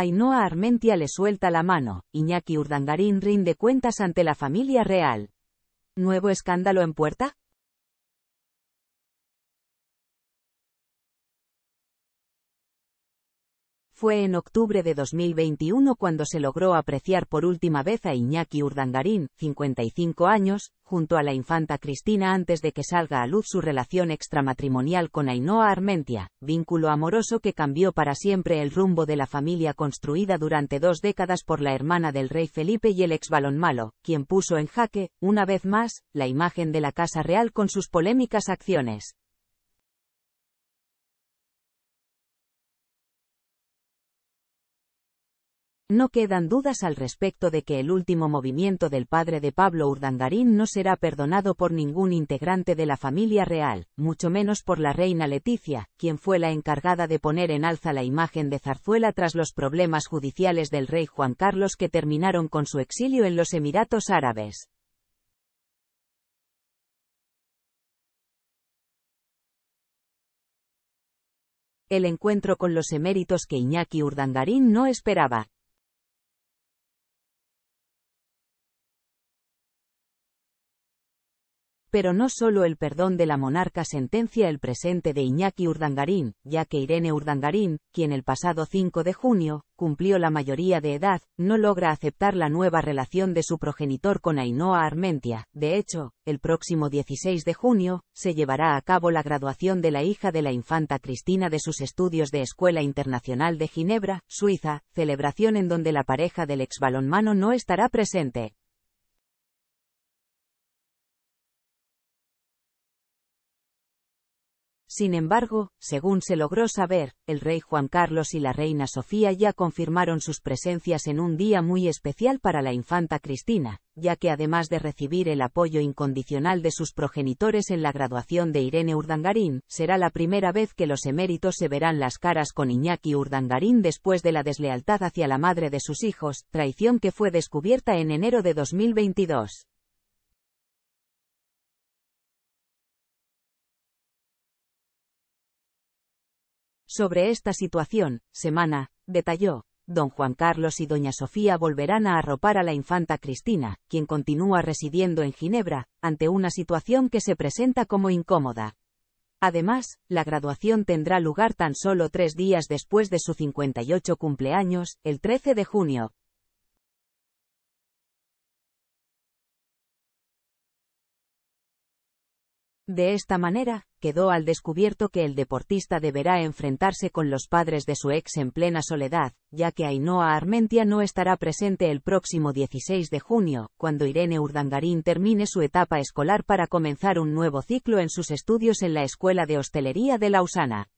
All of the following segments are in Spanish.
Ainhoa Armentia le suelta la mano, Iñaki Urdangarín rinde cuentas ante la familia real. ¿Nuevo escándalo en puerta? Fue en octubre de 2021 cuando se logró apreciar por última vez a Iñaki Urdangarín, 55 años, junto a la infanta Cristina antes de que salga a luz su relación extramatrimonial con Ainhoa Armentia, vínculo amoroso que cambió para siempre el rumbo de la familia construida durante dos décadas por la hermana del rey Felipe y el ex malo, quien puso en jaque, una vez más, la imagen de la Casa Real con sus polémicas acciones. No quedan dudas al respecto de que el último movimiento del padre de Pablo Urdangarín no será perdonado por ningún integrante de la familia real, mucho menos por la reina Leticia, quien fue la encargada de poner en alza la imagen de Zarzuela tras los problemas judiciales del rey Juan Carlos que terminaron con su exilio en los Emiratos Árabes. el encuentro con los eméritos que Iñaki Urdangarín no esperaba, Pero no solo el perdón de la monarca sentencia el presente de Iñaki Urdangarín, ya que Irene Urdangarín, quien el pasado 5 de junio, cumplió la mayoría de edad, no logra aceptar la nueva relación de su progenitor con Ainhoa Armentia. De hecho, el próximo 16 de junio, se llevará a cabo la graduación de la hija de la infanta Cristina de sus estudios de Escuela Internacional de Ginebra, Suiza, celebración en donde la pareja del ex balonmano no estará presente. Sin embargo, según se logró saber, el rey Juan Carlos y la reina Sofía ya confirmaron sus presencias en un día muy especial para la infanta Cristina, ya que además de recibir el apoyo incondicional de sus progenitores en la graduación de Irene Urdangarín, será la primera vez que los eméritos se verán las caras con Iñaki Urdangarín después de la deslealtad hacia la madre de sus hijos, traición que fue descubierta en enero de 2022. Sobre esta situación, semana, detalló, don Juan Carlos y doña Sofía volverán a arropar a la infanta Cristina, quien continúa residiendo en Ginebra, ante una situación que se presenta como incómoda. Además, la graduación tendrá lugar tan solo tres días después de su 58 cumpleaños, el 13 de junio. De esta manera, quedó al descubierto que el deportista deberá enfrentarse con los padres de su ex en plena soledad, ya que Ainhoa Armentia no estará presente el próximo 16 de junio, cuando Irene Urdangarín termine su etapa escolar para comenzar un nuevo ciclo en sus estudios en la Escuela de Hostelería de Lausana.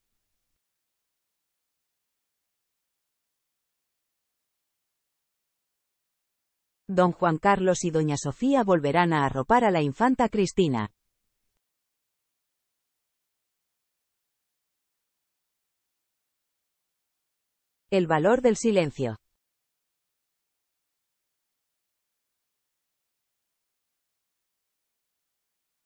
Don Juan Carlos y Doña Sofía volverán a arropar a la infanta Cristina. El valor del silencio.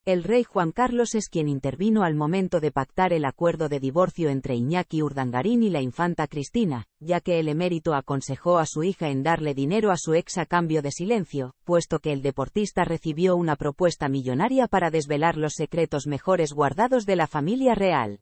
El rey Juan Carlos es quien intervino al momento de pactar el acuerdo de divorcio entre Iñaki Urdangarín y la infanta Cristina, ya que el emérito aconsejó a su hija en darle dinero a su ex a cambio de silencio, puesto que el deportista recibió una propuesta millonaria para desvelar los secretos mejores guardados de la familia real.